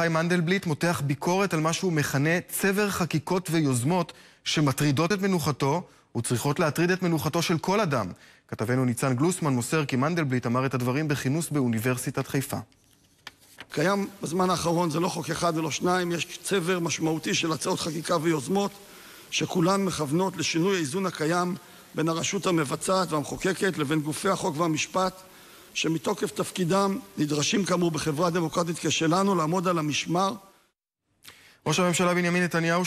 חיים מנדלבליט מותח ביקורת על מה שהוא מכנה צבר חקיקות ויוזמות שמטרידות את מנוחתו וצריכות להטריד את מנוחתו של כל אדם. כתבנו ניצן גלוסמן מוסר כי מנדלבליט אמר את הדברים בכינוס באוניברסיטת חיפה. קיים בזמן האחרון, זה לא חוק אחד ולא שניים, יש צבר משמעותי של הצעות חקיקה ויוזמות שכולן מכוונות לשינוי האיזון הקיים בין הרשות המבצעת והמחוקקת לבין גופי החוק והמשפט שמתוקף תפקידם נדרשים כאמור בחברה דמוקרטית כשלנו לעמוד על המשמר. ראש הממשלה בנימין נתניהו